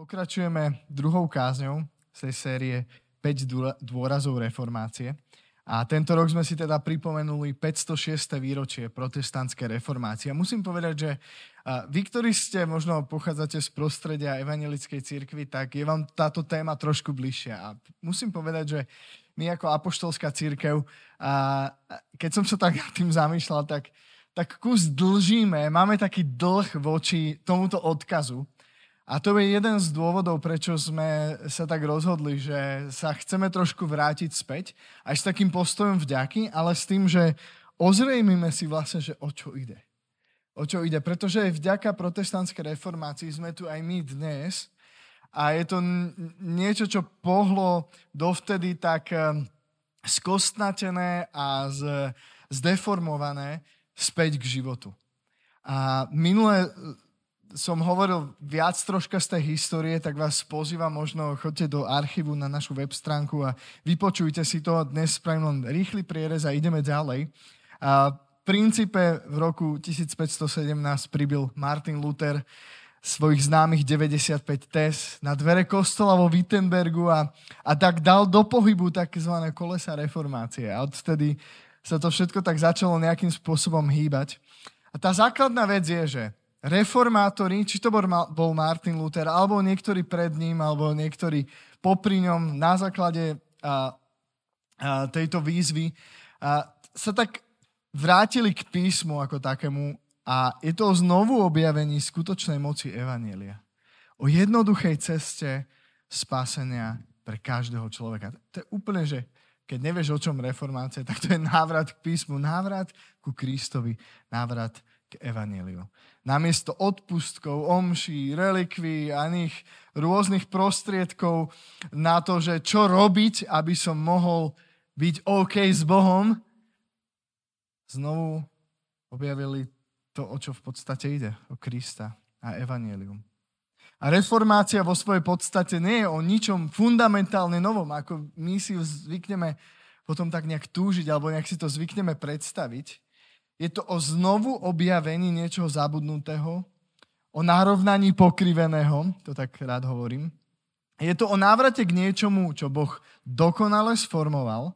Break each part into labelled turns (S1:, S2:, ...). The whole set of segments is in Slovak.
S1: Pokračujeme druhou kázňou z tej série 5 dôrazov reformácie. A tento rok sme si teda pripomenuli 506. výročie protestantskej reformácie. A musím povedať, že vy, ktorí ste, možno pochádzate z prostredia evangelickej cirkvi, tak je vám táto téma trošku bližšia. A musím povedať, že my ako apoštolská církev, keď som sa tak nad tým zamýšľal, tak, tak kus dlžíme, máme taký dlh voči tomuto odkazu, a to je jeden z dôvodov, prečo sme sa tak rozhodli, že sa chceme trošku vrátiť späť, aj s takým postojom vďaky, ale s tým, že ozrejmime si vlastne, že o čo ide. O čo ide, pretože aj vďaka protestantskej reformácii sme tu aj my dnes a je to niečo, čo pohlo dovtedy tak eh, skostnatené a zdeformované späť k životu. A minulé som hovoril viac troška z tej histórie, tak vás pozývam, možno choďte do archívu na našu web stránku a vypočujte si to. Dnes spravím len rýchly prierez a ideme ďalej. A v princípe v roku 1517 pribil Martin Luther svojich známych 95 test na dvere kostola vo Wittenbergu a, a tak dal do pohybu tzv. kolesa reformácie. A odtedy sa to všetko tak začalo nejakým spôsobom hýbať. A tá základná vec je, že reformátori, či to bol Martin Luther, alebo niektorí pred ním, alebo niektorí popri ňom na základe a, a tejto výzvy, a, sa tak vrátili k písmu ako takému a je to znovu objavení skutočnej moci Evanielia. O jednoduchej ceste spásenia pre každého človeka. To je úplne, že keď nevieš, o čom reformácia, tak to je návrat k písmu, návrat ku Kristovi, návrat k evaneliu. Namiesto odpustkov, omší, relikví a nich rôznych prostriedkov na to, že čo robiť, aby som mohol byť OK s Bohom, znovu objavili to, o čo v podstate ide, o Krista a evanelium. A reformácia vo svojej podstate nie je o ničom fundamentálne novom, ako my si zvykneme potom tak nejak túžiť, alebo nejak si to zvykneme predstaviť. Je to o znovu objavení niečoho zabudnutého, o narovnaní pokriveného, to tak rád hovorím. Je to o návrate k niečomu, čo Boh dokonale sformoval,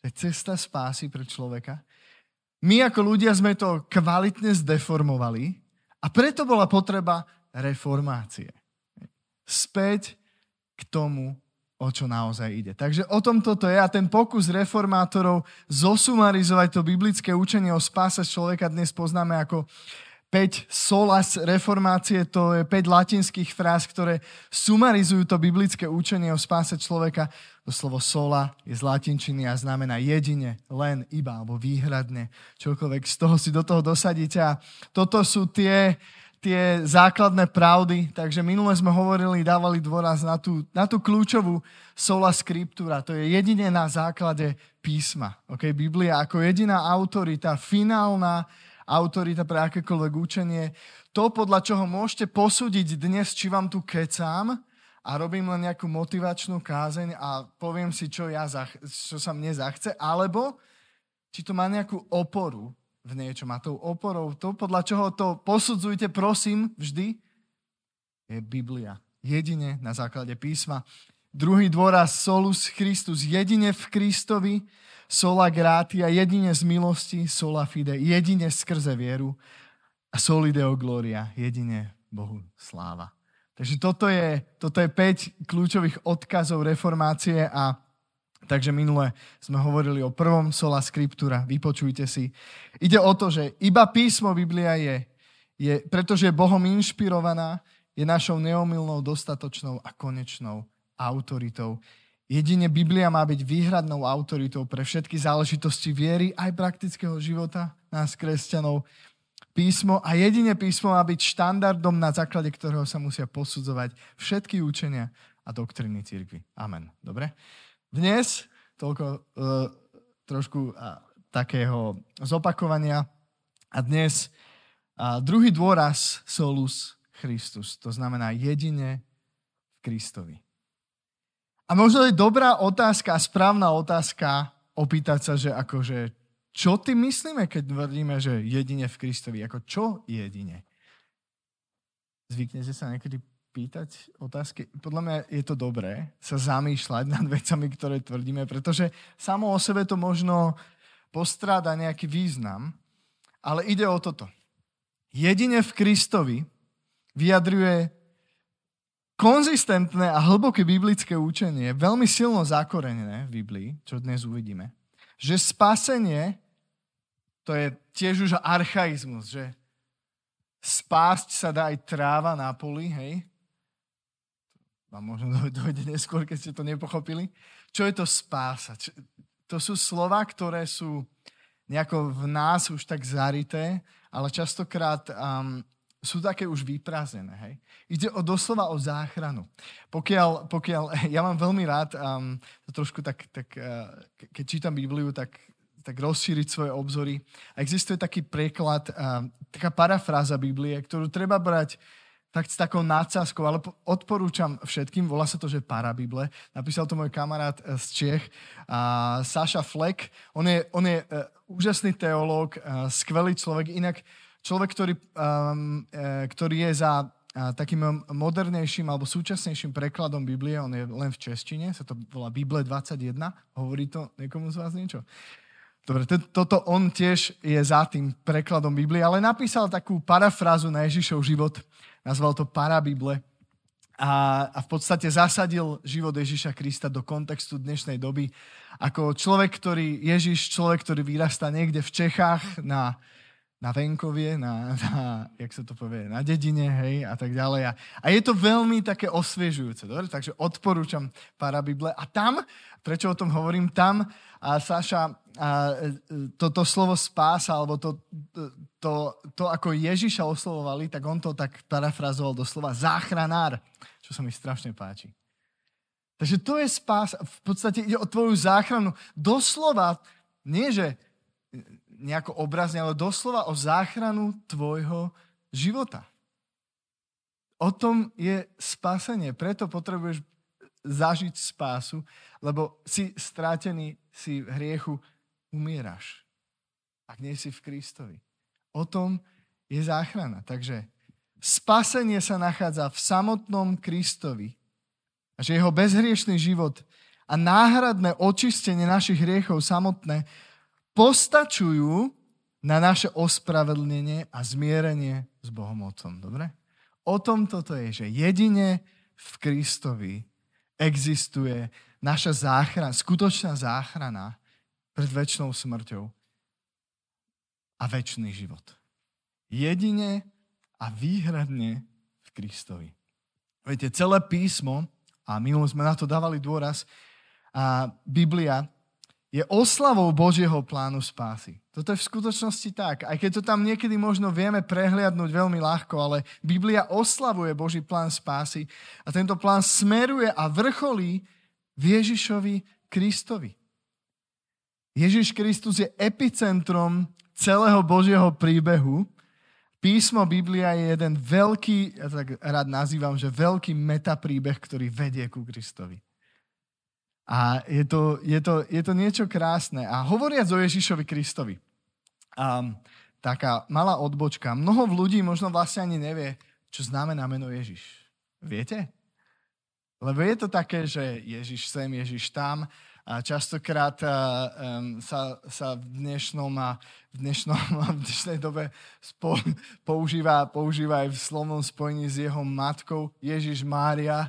S1: to je cesta spásy pre človeka. My ako ľudia sme to kvalitne zdeformovali a preto bola potreba reformácie. Späť k tomu o čo naozaj ide. Takže o tom toto je a ten pokus reformátorov zosumarizovať to biblické učenie o spáse človeka dnes poznáme ako 5 solas reformácie, to je 5 latinských fráz, ktoré sumarizujú to biblické učenie o spáse človeka. To slovo sola je z latinčiny a znamená jedine, len, iba alebo výhradne. Čokoľvek z toho si do toho dosadíte. A toto sú tie tie základné pravdy. Takže minule sme hovorili, dávali dôraz na tú, na tú kľúčovú sola scriptura. To je jedine na základe písma. Okay? Biblia ako jediná autorita, finálna autorita pre akékoľvek učenie. To, podľa čoho môžete posúdiť dnes, či vám tu kecám, a robím len nejakú motivačnú kázeň a poviem si, čo, ja zach- čo sa mne zachce, alebo či to má nejakú oporu v niečom a tou oporou, to podľa čoho to posudzujte, prosím, vždy, je Biblia. Jedine na základe písma. Druhý dôraz solus Christus, jedine v Kristovi, sola gratia, jedine z milosti, sola fide, jedine skrze vieru a solideo gloria, jedine Bohu sláva. Takže toto je, toto je 5 kľúčových odkazov reformácie a Takže minule sme hovorili o prvom sola skriptúra. Vypočujte si. Ide o to, že iba písmo Biblia je, je pretože je Bohom inšpirovaná, je našou neomilnou, dostatočnou a konečnou autoritou. Jedine Biblia má byť výhradnou autoritou pre všetky záležitosti viery aj praktického života nás, kresťanov. Písmo a jedine písmo má byť štandardom, na základe ktorého sa musia posudzovať všetky učenia a doktriny církvy. Amen. Dobre? Dnes toľko uh, trošku uh, takého zopakovania. A dnes uh, druhý dôraz solus Christus. To znamená jedine v Kristovi. A možno je dobrá otázka, správna otázka opýtať sa, že akože, čo ty myslíme, keď tvrdíme, že jedine v Kristovi? Ako čo jedine? Zvyknete sa niekedy pýtať otázky. Podľa mňa je to dobré sa zamýšľať nad vecami, ktoré tvrdíme, pretože samo o sebe to možno postráda nejaký význam, ale ide o toto. Jedine v Kristovi vyjadruje konzistentné a hlboké biblické učenie, veľmi silno zakorenené v Biblii, čo dnes uvidíme, že spasenie, to je tiež už archaizmus, že spásť sa dá aj tráva na poli, hej, vám možno dojde neskôr, keď ste to nepochopili. Čo je to spása? To sú slova, ktoré sú nejako v nás už tak zarité, ale častokrát um, sú také už vyprázdnené. Hej? Ide o doslova o záchranu. Pokiaľ, pokiaľ ja mám veľmi rád, um, trošku tak, tak uh, keď čítam Bibliu, tak, tak rozšíriť svoje obzory. A existuje taký preklad, um, taká parafráza Biblie, ktorú treba brať tak s takou nadsázkou, ale odporúčam všetkým, volá sa to, že Parabible. Napísal to môj kamarát eh, z Čech, Saša Fleck. On je, on je eh, úžasný teológ, eh, skvelý človek, inak človek, ktorý, ehm, ktorý je za takým modernejším alebo súčasnejším prekladom Biblie, on je len v češtine, sa to volá Bible 21, hovorí to niekomu z vás niečo? Dobre, to, toto on tiež je za tým prekladom Biblie, ale napísal takú parafrázu na Ježišov život, nazval to Parabible a, a v podstate zasadil život Ježiša Krista do kontextu dnešnej doby ako človek, ktorý, Ježiš, človek, ktorý vyrastá niekde v Čechách na na venkovie, na, na, jak sa to povie, na dedine, hej, a tak ďalej. A, a je to veľmi také osviežujúce, dobre? Takže odporúčam parabible. A tam, prečo o tom hovorím, tam a Saša, a, e, toto to slovo spása, alebo to, to, to, to, ako Ježiša oslovovali, tak on to tak parafrazoval do slova záchranár, čo sa mi strašne páči. Takže to je spása, v podstate ide o tvoju záchranu. Doslova, nie že nejako obrazne, ale doslova o záchranu tvojho života. O tom je spásenie. Preto potrebuješ zažiť spásu, lebo si strátený, si v hriechu, umieraš. Ak nie si v Kristovi. O tom je záchrana. Takže spasenie sa nachádza v samotnom Kristovi. A že jeho bezhriešný život a náhradné očistenie našich hriechov samotné postačujú na naše ospravedlnenie a zmierenie s Bohom Otcom. Dobre? O tom toto je, že jedine v Kristovi existuje naša záchrana, skutočná záchrana pred väčšnou smrťou a väčší život. Jedine a výhradne v Kristovi. Viete, celé písmo, a my sme na to dávali dôraz, a Biblia je oslavou Božieho plánu spásy. Toto je v skutočnosti tak. Aj keď to tam niekedy možno vieme prehliadnúť veľmi ľahko, ale Biblia oslavuje Boží plán spásy a tento plán smeruje a vrcholí v Ježišovi Kristovi. Ježiš Kristus je epicentrom celého Božieho príbehu. Písmo Biblia je jeden veľký, ja tak rád nazývam, že veľký metapríbeh, ktorý vedie ku Kristovi. A je to, je to, je to niečo krásne. A hovoriac o Ježišovi Kristovi, um, taká malá odbočka. Mnoho ľudí možno vlastne ani nevie, čo znamená meno Ježiš. Viete? Lebo je to také, že Ježiš sem, Ježiš tam. A častokrát uh, um, sa, sa v, dnešnom, v, dnešnom, v dnešnej dobe spo, používa, používa aj v slovnom spojení s jeho matkou Ježiš Mária,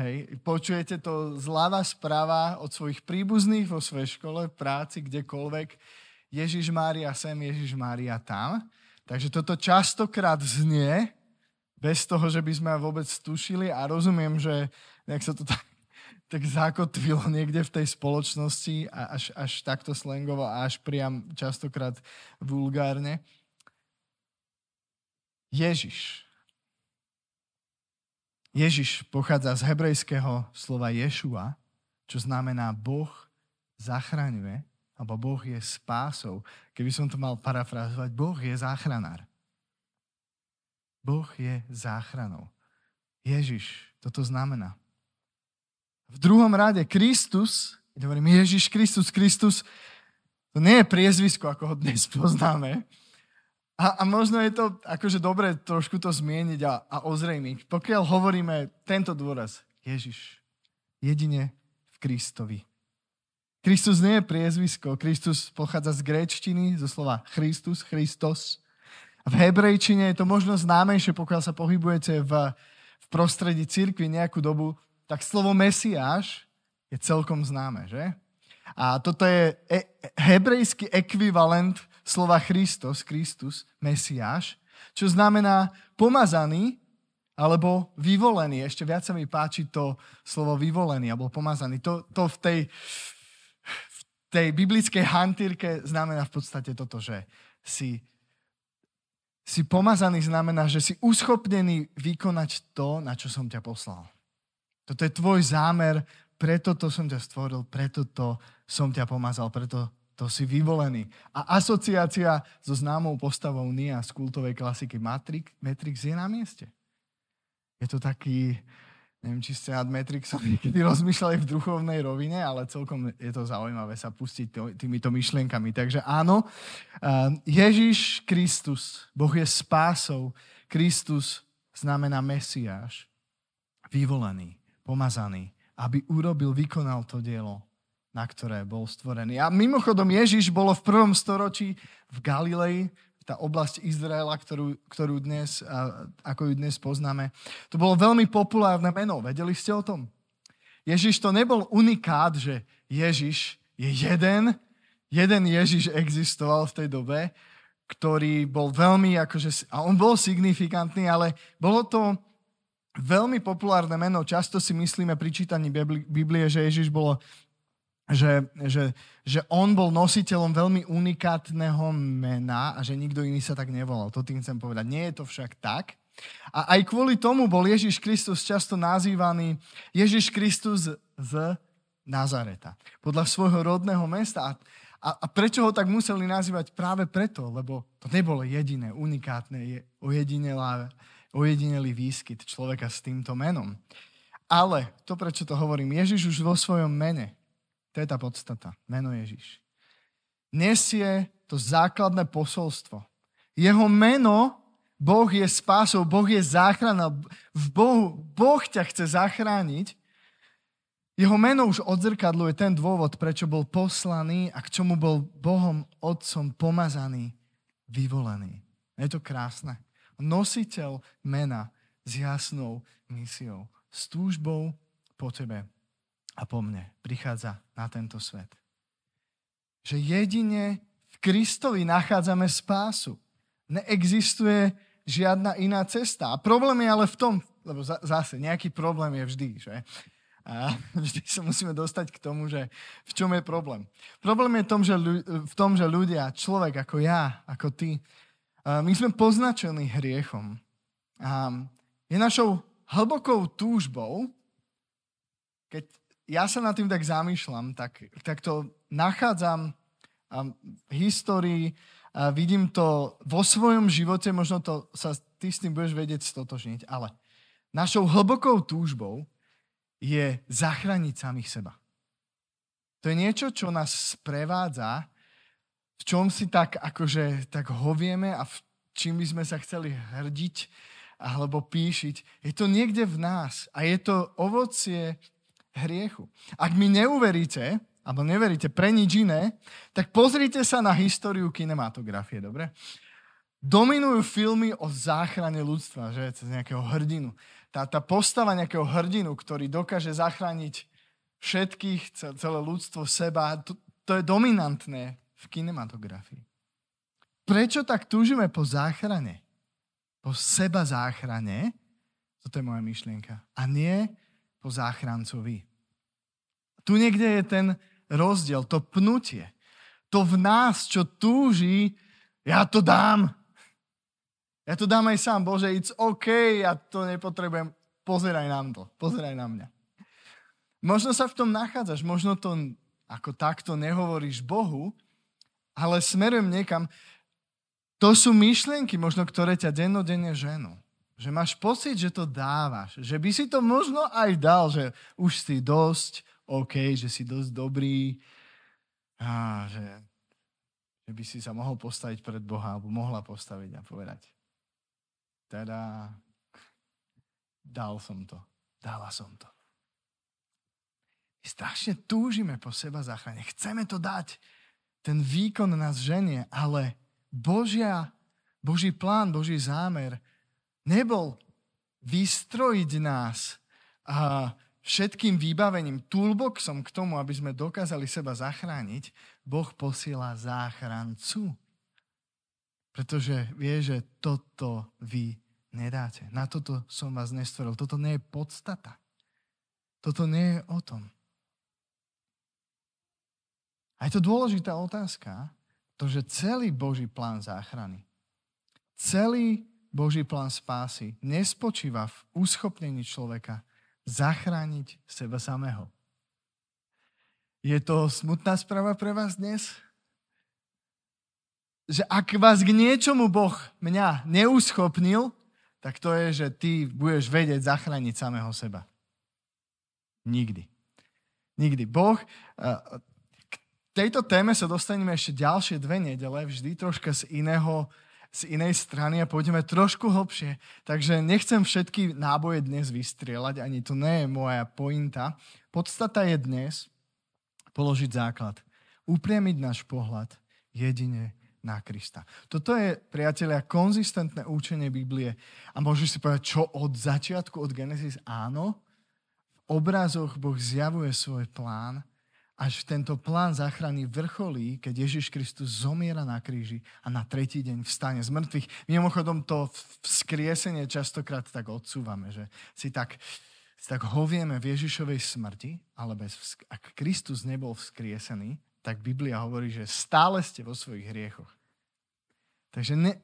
S1: Hej, počujete to zľava správa od svojich príbuzných vo svojej škole, práci, kdekoľvek. Ježiš Mária sem, Ježiš Mária tam. Takže toto častokrát znie, bez toho, že by sme vôbec tušili a rozumiem, že nejak sa to tak, tak zakotvilo niekde v tej spoločnosti a až, až takto slangovo a až priam častokrát vulgárne. Ježiš Ježiš pochádza z hebrejského slova Ješua, čo znamená Boh zachraňuje, alebo Boh je spásou. Keby som to mal parafrázovať, Boh je záchranár. Boh je záchranou. Ježiš, toto znamená. V druhom rade Kristus, keď hovorím Ježiš Kristus, Kristus, to nie je priezvisko, ako ho dnes poznáme, a, a možno je to akože dobre trošku to zmieniť a, a ozrejmiť. Pokiaľ hovoríme tento dôraz, Ježiš, jedine v Kristovi. Kristus nie je priezvisko, Kristus pochádza z gréčtiny, zo slova Christus, Christos. A v hebrejčine je to možno známejšie, pokiaľ sa pohybujete v, v prostredí cirkvi nejakú dobu, tak slovo Mesiáš je celkom známe, že? A toto je e-, e hebrejský ekvivalent slova Christos, Kristus, Mesiáš, čo znamená pomazaný alebo vyvolený. Ešte viac sa mi páči to slovo vyvolený alebo pomazaný. To, to v tej, v tej biblickej hantýrke znamená v podstate toto, že si, si pomazaný znamená, že si uschopnený vykonať to, na čo som ťa poslal. Toto je tvoj zámer, preto to som ťa stvoril, preto to som ťa pomazal, preto to si vyvolený. A asociácia so známou postavou Nia z kultovej klasiky Matrix, Matrix je na mieste. Je to taký, neviem, či ste nad Matrixom niekedy rozmýšľali v duchovnej rovine, ale celkom je to zaujímavé sa pustiť týmito myšlienkami. Takže áno, ehm, Ježiš Kristus, Boh je spásou. Kristus znamená Mesiáš, vyvolený, pomazaný, aby urobil, vykonal to dielo, na ktoré bol stvorený. A mimochodom Ježiš bolo v prvom storočí v Galilei, tá oblasť Izraela, ktorú, ktorú dnes, ako ju dnes poznáme. To bolo veľmi populárne meno, vedeli ste o tom? Ježiš to nebol unikát, že Ježiš je jeden, jeden Ježiš existoval v tej dobe, ktorý bol veľmi, akože, a on bol signifikantný, ale bolo to, veľmi populárne meno. Často si myslíme pri čítaní Biblie, že Ježiš bolo že, že, že on bol nositeľom veľmi unikátneho mena a že nikto iný sa tak nevolal. To tým chcem povedať. Nie je to však tak. A aj kvôli tomu bol Ježiš Kristus často nazývaný Ježiš Kristus z Nazareta. Podľa svojho rodného mesta. A, a prečo ho tak museli nazývať? Práve preto, lebo to nebolo jediné, unikátne, ojedinelý výskyt človeka s týmto menom. Ale to, prečo to hovorím, Ježiš už vo svojom mene to je tá podstata. Meno Ježiš. Nesie to základné posolstvo. Jeho meno, Boh je spásou, Boh je záchrana. V Bohu, Boh ťa chce zachrániť. Jeho meno už odzrkadluje ten dôvod, prečo bol poslaný a k čomu bol Bohom, Otcom pomazaný, vyvolený. Je to krásne. Nositeľ mena s jasnou misiou, s túžbou po tebe a po mne prichádza na tento svet. Že jedine v Kristovi nachádzame spásu. Neexistuje žiadna iná cesta. A problém je ale v tom, lebo zase nejaký problém je vždy, že? A vždy sa musíme dostať k tomu, že v čom je problém. Problém je v tom, že ľudia, človek ako ja, ako ty, my sme poznačení hriechom. A je našou hlbokou túžbou, keď ja sa nad tým tak zamýšľam, tak, tak to nachádzam um, v histórii a vidím to vo svojom živote, možno to sa ty s tým budeš vedieť stotožniť, ale našou hlbokou túžbou je zachrániť samých seba. To je niečo, čo nás sprevádza, v čom si tak akože tak hovieme a v čím by sme sa chceli hrdiť alebo píšiť. Je to niekde v nás a je to ovocie hriechu. Ak mi neuveríte, alebo neveríte pre nič iné, tak pozrite sa na históriu kinematografie, dobre? Dominujú filmy o záchrane ľudstva, že? Cez nejakého hrdinu. Tá, tá postava nejakého hrdinu, ktorý dokáže zachrániť všetkých, celé ľudstvo, seba, to, to je dominantné v kinematografii. Prečo tak túžime po záchrane? Po seba záchrane? Toto je moja myšlienka. A nie po záchrancovi. Tu niekde je ten rozdiel, to pnutie. To v nás, čo túži, ja to dám. Ja to dám aj sám. Bože, it's OK, ja to nepotrebujem. Pozeraj nám to, pozeraj na mňa. Možno sa v tom nachádzaš, možno to ako takto nehovoríš Bohu, ale smerujem niekam. To sú myšlienky, možno ktoré ťa dennodenne ženú že máš pocit, že to dávaš, že by si to možno aj dal, že už si dosť OK, že si dosť dobrý, a že, že by si sa mohol postaviť pred Boha, alebo mohla postaviť a povedať, teda dal som to, dala som to. My strašne túžime po seba záchrane, chceme to dať, ten výkon nás ženie, ale Božia, Boží plán, Boží zámer nebol vystrojiť nás a všetkým výbavením, toolboxom k tomu, aby sme dokázali seba zachrániť, Boh posiela záchrancu. Pretože vie, že toto vy nedáte. Na toto som vás nestvoril. Toto nie je podstata. Toto nie je o tom. A je to dôležitá otázka, to, že celý Boží plán záchrany, celý Boží plán spásy nespočíva v uschopnení človeka zachrániť seba samého. Je to smutná správa pre vás dnes? Že ak vás k niečomu Boh mňa neuschopnil, tak to je, že ty budeš vedieť zachrániť samého seba. Nikdy. Nikdy. Boh, e, k tejto téme sa dostaneme ešte ďalšie dve nedele, vždy troška z iného z inej strany a pôjdeme trošku hlbšie. Takže nechcem všetky náboje dnes vystrieľať, ani to nie je moja pointa. Podstata je dnes položiť základ. Upriemiť náš pohľad jedine na Krista. Toto je, priatelia, konzistentné účenie Biblie. A môžeš si povedať, čo od začiatku, od Genesis? Áno, v obrazoch Boh zjavuje svoj plán až tento plán záchrany vrcholí, keď Ježiš Kristus zomiera na kríži a na tretí deň vstane z mŕtvych. Mimochodom to vzkriesenie častokrát tak odsúvame, že si tak, si tak hovieme v Ježišovej smrti, ale bez, ak Kristus nebol vzkriesený, tak Biblia hovorí, že stále ste vo svojich hriechoch. Takže ne,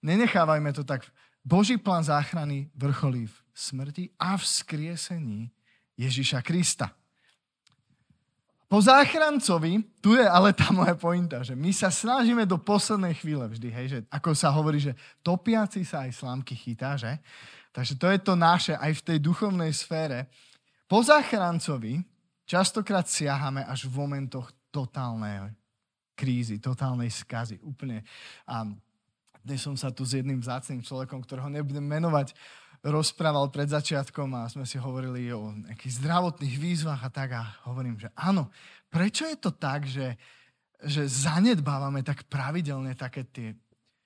S1: nenechávajme to tak. Boží plán záchrany vrcholí v smrti a vzkriesení Ježiša Krista po záchrancovi, tu je ale tá moja pointa, že my sa snažíme do poslednej chvíle vždy, hej, že ako sa hovorí, že topiaci sa aj slámky chytá, že? Takže to je to naše aj v tej duchovnej sfére. Po záchrancovi častokrát siahame až v momentoch totálnej krízy, totálnej skazy, úplne. A dnes som sa tu s jedným vzácným človekom, ktorého nebudem menovať, rozprával pred začiatkom a sme si hovorili o nejakých zdravotných výzvach a tak a hovorím, že áno, prečo je to tak, že, že zanedbávame tak pravidelne také tie,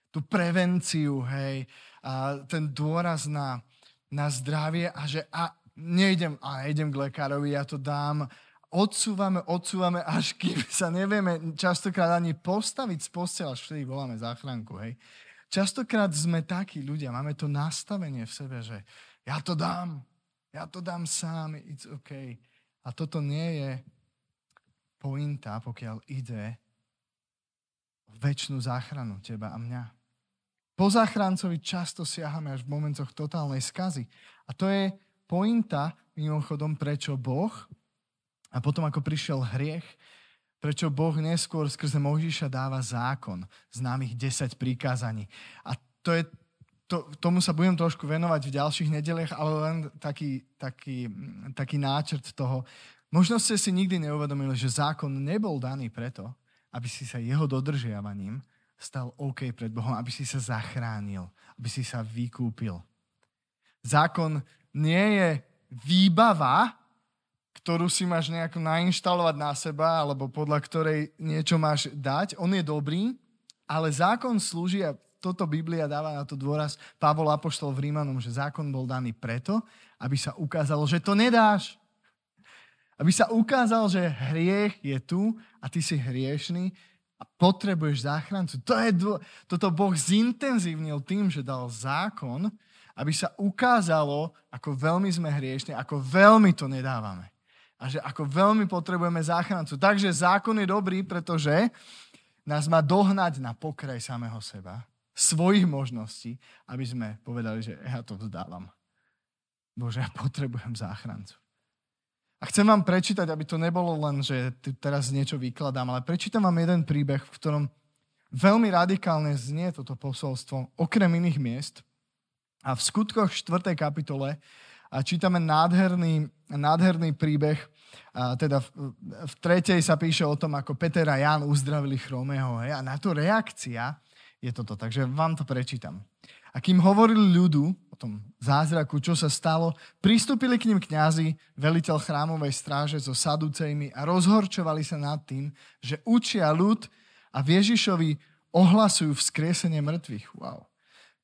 S1: tú prevenciu, hej, a ten dôraz na, na zdravie a že a nejdem, a idem k lekárovi, ja to dám, odsúvame, odsúvame, až kým sa nevieme častokrát ani postaviť z postela, až vtedy voláme záchranku, hej. Častokrát sme takí ľudia, máme to nastavenie v sebe, že ja to dám, ja to dám sám, it's OK. A toto nie je pointa, pokiaľ ide o väčšinu záchranu teba a mňa. Po záchrancovi často siahame až v momentoch totálnej skazy. A to je pointa, mimochodom, prečo Boh a potom ako prišiel hriech, Prečo Boh neskôr skrze Mojžiša dáva zákon, známych 10 príkazaní. A to je, to, tomu sa budem trošku venovať v ďalších nedeliach, ale len taký, taký, taký náčrt toho. Možno ste si nikdy neuvedomili, že zákon nebol daný preto, aby si sa jeho dodržiavaním stal OK pred Bohom, aby si sa zachránil, aby si sa vykúpil. Zákon nie je výbava, ktorú si máš nejako nainštalovať na seba alebo podľa ktorej niečo máš dať. On je dobrý, ale zákon slúži, a toto Biblia dáva na to dôraz, Pavol Apoštol v Rímanom, že zákon bol daný preto, aby sa ukázalo, že to nedáš. Aby sa ukázal, že hriech je tu a ty si hriešný a potrebuješ záchrancu. To je dvo- Toto Boh zintenzívnil tým, že dal zákon, aby sa ukázalo, ako veľmi sme hriešni, ako veľmi to nedávame a že ako veľmi potrebujeme záchrancu. Takže zákon je dobrý, pretože nás má dohnať na pokraj samého seba, svojich možností, aby sme povedali, že ja to vzdávam. Bože, ja potrebujem záchrancu. A chcem vám prečítať, aby to nebolo len, že teraz niečo vykladám, ale prečítam vám jeden príbeh, v ktorom veľmi radikálne znie toto posolstvo, okrem iných miest. A v skutkoch 4. kapitole a čítame nádherný, nádherný príbeh a teda v, v tretej sa píše o tom, ako Peter a Ján uzdravili Chromého Hej? A na to reakcia je toto. Takže vám to prečítam. A kým hovorili ľudu o tom zázraku, čo sa stalo, pristúpili k ním kňazi, veliteľ chrámovej stráže so saducejmi a rozhorčovali sa nad tým, že učia ľud a Ježišovi ohlasujú vzkriesenie mŕtvych. Wow.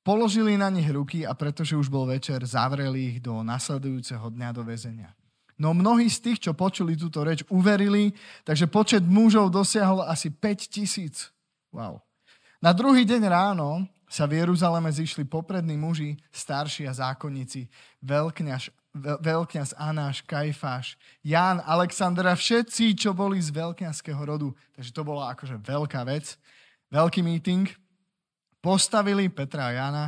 S1: Položili na nich ruky a pretože už bol večer, zavreli ich do nasledujúceho dňa do väzenia. No mnohí z tých, čo počuli túto reč, uverili, takže počet mužov dosiahol asi 5 tisíc. Wow. Na druhý deň ráno sa v Jeruzaleme zišli poprední muži, starší a zákonníci, veľkňaž, veľkňaz Anáš, Kajfáš, Ján, Alexandra, všetci, čo boli z veľkňazského rodu. Takže to bola akože veľká vec, veľký meeting. Postavili Petra a Jana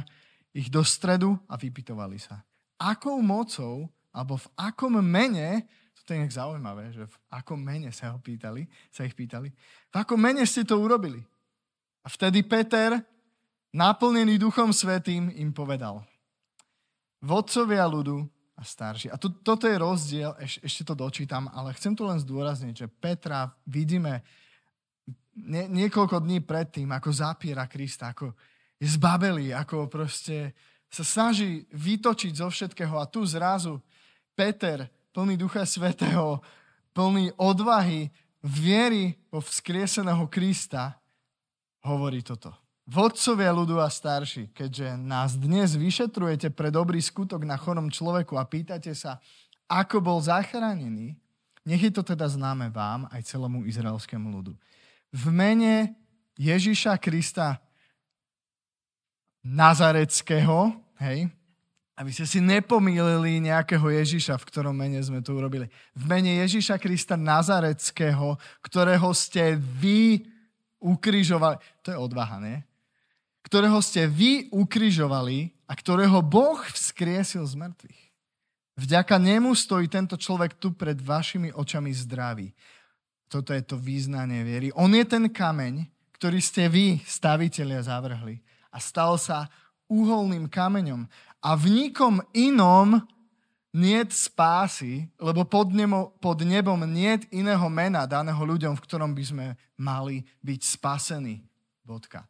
S1: ich do stredu a vypitovali sa. Akou mocou alebo v akom mene, to je nejak zaujímavé, že v akom mene sa, ho pýtali, sa ich pýtali, v akom mene ste to urobili? A vtedy Peter, naplnený Duchom Svetým, im povedal, vodcovia ľudu a starší. A to, toto je rozdiel, eš, ešte to dočítam, ale chcem tu len zdôrazniť, že Petra vidíme nie, niekoľko dní predtým, ako zapiera Krista, ako je zbabelý, ako proste sa snaží vytočiť zo všetkého a tu zrazu Peter, plný Ducha Svetého, plný odvahy, viery vo vzkrieseného Krista, hovorí toto. Vodcovia ľudu a starší, keďže nás dnes vyšetrujete pre dobrý skutok na chorom človeku a pýtate sa, ako bol zachránený, nech je to teda známe vám aj celomu izraelskému ľudu. V mene Ježíša Krista Nazareckého, hej, aby ste si nepomýlili nejakého Ježiša, v ktorom mene sme to urobili. V mene Ježiša Krista Nazareckého, ktorého ste vy ukrižovali. To je odvaha, nie? Ktorého ste vy ukrižovali a ktorého Boh vzkriesil z mŕtvych. Vďaka nemu stojí tento človek tu pred vašimi očami zdravý. Toto je to význanie viery. On je ten kameň, ktorý ste vy, stavitelia, zavrhli. A stal sa Uholným kameňom. A v nikom inom niet spásy, lebo pod, nemo, pod nebom niet iného mena daného ľuďom, v ktorom by sme mali byť spasení. Bodka.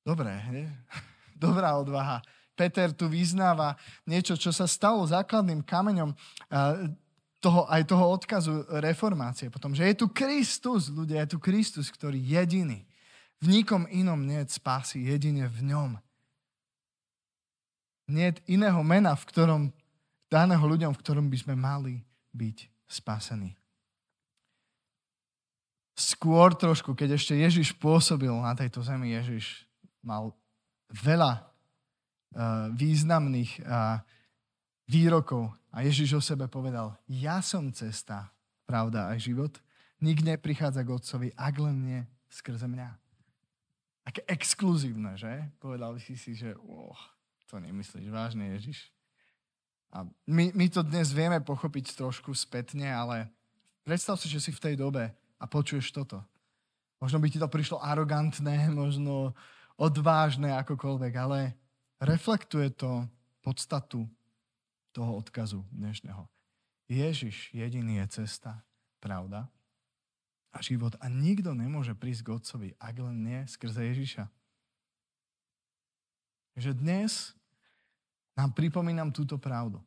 S1: Dobré, nie? Dobrá odvaha. Peter tu vyznáva niečo, čo sa stalo základným kameňom eh, toho, aj toho odkazu reformácie potom, že je tu Kristus, ľudia, je tu Kristus, ktorý jediný v nikom inom nie je spásy, jedine v ňom. Nie je iného mena, v ktorom daného ľuďom, v ktorom by sme mali byť spasení. Skôr trošku, keď ešte Ježiš pôsobil na tejto zemi, Ježiš mal veľa uh, významných uh, výrokov a Ježiš o sebe povedal, ja som cesta, pravda aj život. Nik neprichádza k Otcovi, ak len nie skrze mňa také exkluzívne, že? Povedal si si, že oh, to nemyslíš vážne, Ježiš. A my, my to dnes vieme pochopiť trošku spätne, ale predstav si, že si v tej dobe a počuješ toto. Možno by ti to prišlo arogantné, možno odvážne, akokoľvek, ale reflektuje to podstatu toho odkazu dnešného. Ježiš jediný je cesta, pravda a život. A nikto nemôže prísť k Otcovi, ak len nie skrze Ježiša. Takže dnes nám pripomínam túto pravdu.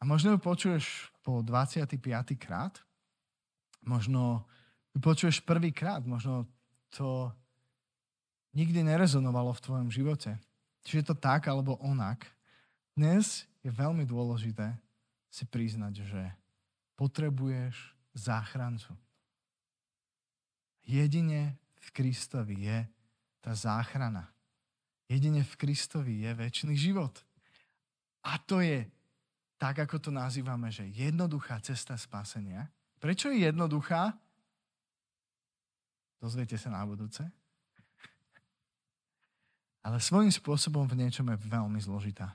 S1: A možno ju počuješ po 25. krát, možno ju počuješ prvýkrát, možno to nikdy nerezonovalo v tvojom živote. Či je to tak alebo onak. Dnes je veľmi dôležité si priznať, že potrebuješ záchrancu Jedine v Kristovi je tá záchrana. Jedine v Kristovi je väčší život. A to je, tak ako to nazývame, že jednoduchá cesta spásenia. Prečo je jednoduchá? Dozviete sa na budúce. Ale svojím spôsobom v niečom je veľmi zložitá.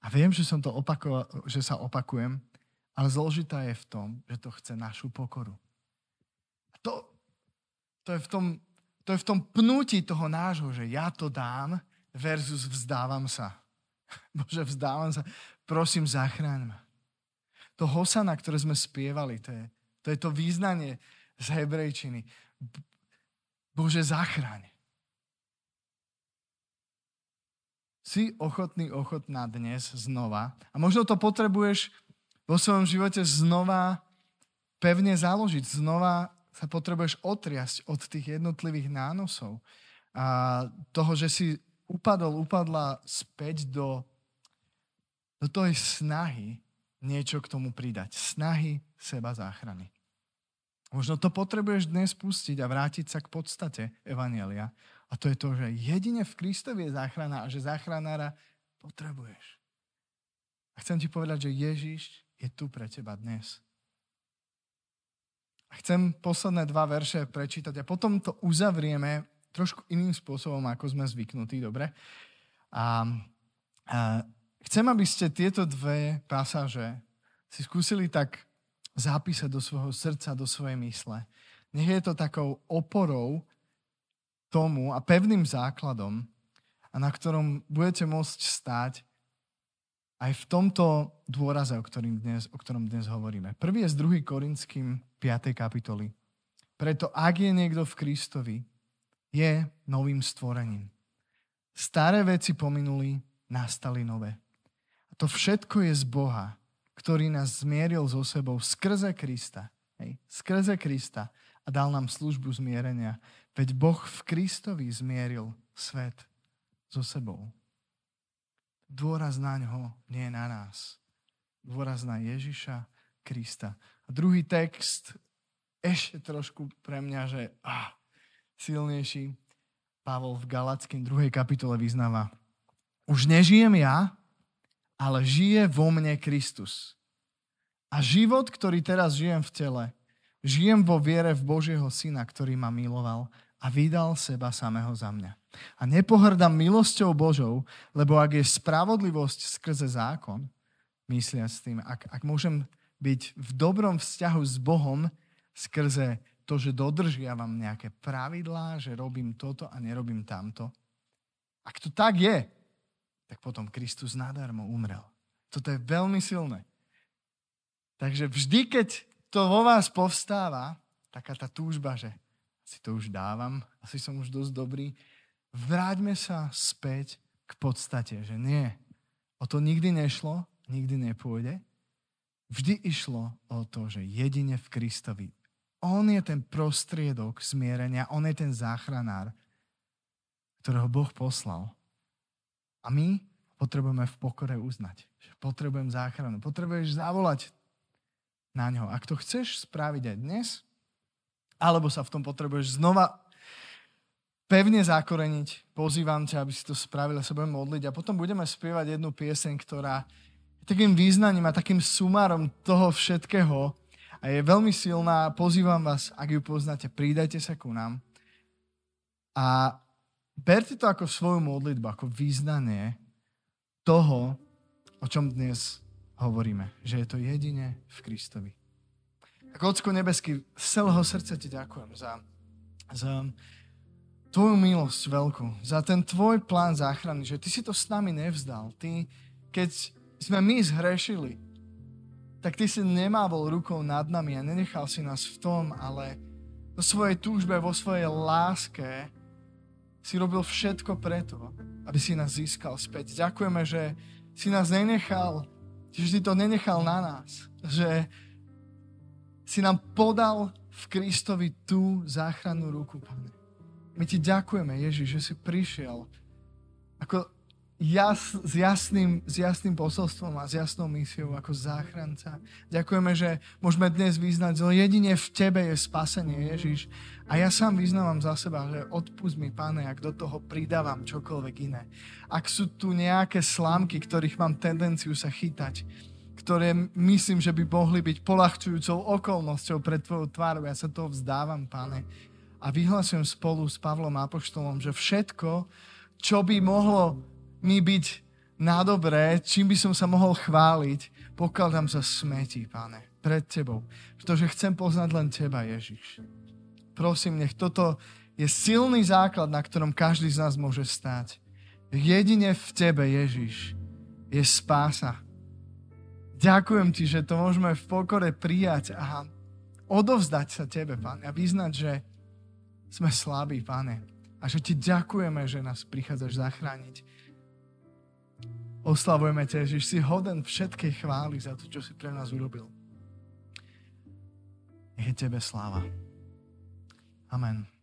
S1: A viem, že, som to opakoval, že sa opakujem, ale zložitá je v tom, že to chce našu pokoru. To, to, je v tom, to je v tom pnutí toho nášho, že ja to dám versus vzdávam sa. Bože, vzdávam sa. Prosím, zachráň ma. To hosana, ktoré sme spievali, to je to, je to význanie z hebrejčiny. Bože, zachráň. Si ochotný, ochotná dnes znova. A možno to potrebuješ vo svojom živote znova pevne založiť, znova sa potrebuješ otriasť od tých jednotlivých nánosov a toho, že si upadol, upadla späť do, do tej snahy niečo k tomu pridať. Snahy seba záchrany. Možno to potrebuješ dnes pustiť a vrátiť sa k podstate Evanielia. A to je to, že jedine v Kristovi je záchrana a že záchranára potrebuješ. A chcem ti povedať, že Ježiš je tu pre teba dnes. Chcem posledné dva verše prečítať a potom to uzavrieme trošku iným spôsobom, ako sme zvyknutí, dobre? A, a chcem, aby ste tieto dve pasáže si skúsili tak zapísať do svojho srdca, do svojej mysle. Nech je to takou oporou tomu a pevným základom, a na ktorom budete môcť stáť aj v tomto dôraze, o, ktorým dnes, o ktorom dnes hovoríme. Prvý je z 2. Korinským 5. kapitoly. Preto ak je niekto v Kristovi, je novým stvorením. Staré veci pominuli, nastali nové. A to všetko je z Boha, ktorý nás zmieril so sebou skrze Krista. Hej, skrze Krista a dal nám službu zmierenia. Veď Boh v Kristovi zmieril svet so sebou. Dôraz na ňo nie je na nás. Dôraz na Ježiša Krista. A druhý text, ešte trošku pre mňa, že ah, silnejší, Pavol v Galackým druhej kapitole vyznáva. Už nežijem ja, ale žije vo mne Kristus. A život, ktorý teraz žijem v tele, žijem vo viere v Božieho Syna, ktorý ma miloval a vydal seba samého za mňa. A nepohrdám milosťou Božou, lebo ak je spravodlivosť skrze zákon, myslia s tým, ak, ak môžem byť v dobrom vzťahu s Bohom skrze to, že dodržiavam nejaké pravidlá, že robím toto a nerobím tamto. Ak to tak je, tak potom Kristus nadarmo umrel. Toto je veľmi silné. Takže vždy, keď to vo vás povstáva, taká tá túžba, že si to už dávam, asi som už dosť dobrý, Vráťme sa späť k podstate, že nie. O to nikdy nešlo, nikdy nepôjde. Vždy išlo o to, že jedine v Kristovi. On je ten prostriedok smierenia, on je ten záchranár, ktorého Boh poslal. A my potrebujeme v pokore uznať, že potrebujem záchranu, potrebuješ zavolať na ňo. Ak to chceš spraviť aj dnes, alebo sa v tom potrebuješ znova pevne zakoreniť. Pozývam ťa, aby si to spravil, sa budeme modliť a potom budeme spievať jednu pieseň, ktorá je takým význaním a takým sumárom toho všetkého a je veľmi silná. Pozývam vás, ak ju poznáte, pridajte sa ku nám a berte to ako svoju modlitbu, ako význanie toho, o čom dnes hovoríme, že je to jedine v Kristovi. Tak Ocko nebeský, z celého srdca ti ďakujem za, za Tvoju milosť veľkú, za ten Tvoj plán záchrany, že Ty si to s nami nevzdal. Ty, keď sme my zhrešili, tak Ty si nemával rukou nad nami a nenechal si nás v tom, ale vo svojej túžbe, vo svojej láske si robil všetko preto, aby si nás získal späť. Ďakujeme, že si nás nenechal, že si to nenechal na nás, že si nám podal v Kristovi tú záchrannú ruku, Pane. My ti ďakujeme, Ježiš, že si prišiel ako jas, s, jasným, s jasným posolstvom a s jasnou misiou ako záchranca. Ďakujeme, že môžeme dnes vyznať, že jedine v Tebe je spasenie, Ježiš. A ja sám vyznávam za seba, že odpust mi, Pane, ak do toho pridávam čokoľvek iné. Ak sú tu nejaké slámky, ktorých mám tendenciu sa chytať, ktoré myslím, že by mohli byť polahčujúcou okolnosťou pre Tvojou tvárou, ja sa toho vzdávam, Pane a vyhlasujem spolu s Pavlom Apoštolom, že všetko, čo by mohlo mi byť na dobré, čím by som sa mohol chváliť, pokladám za smeti, pane, pred tebou. Pretože chcem poznať len teba, Ježiš. Prosím, nech toto je silný základ, na ktorom každý z nás môže stáť. Jedine v tebe, Ježiš, je spása. Ďakujem ti, že to môžeme v pokore prijať a odovzdať sa tebe, pán. a vyznať, že sme slabí, pane. A že ti ďakujeme, že nás prichádzaš zachrániť. Oslavujeme ťa, že si hoden všetkej chvály za to, čo si pre nás urobil. Je tebe sláva. Amen.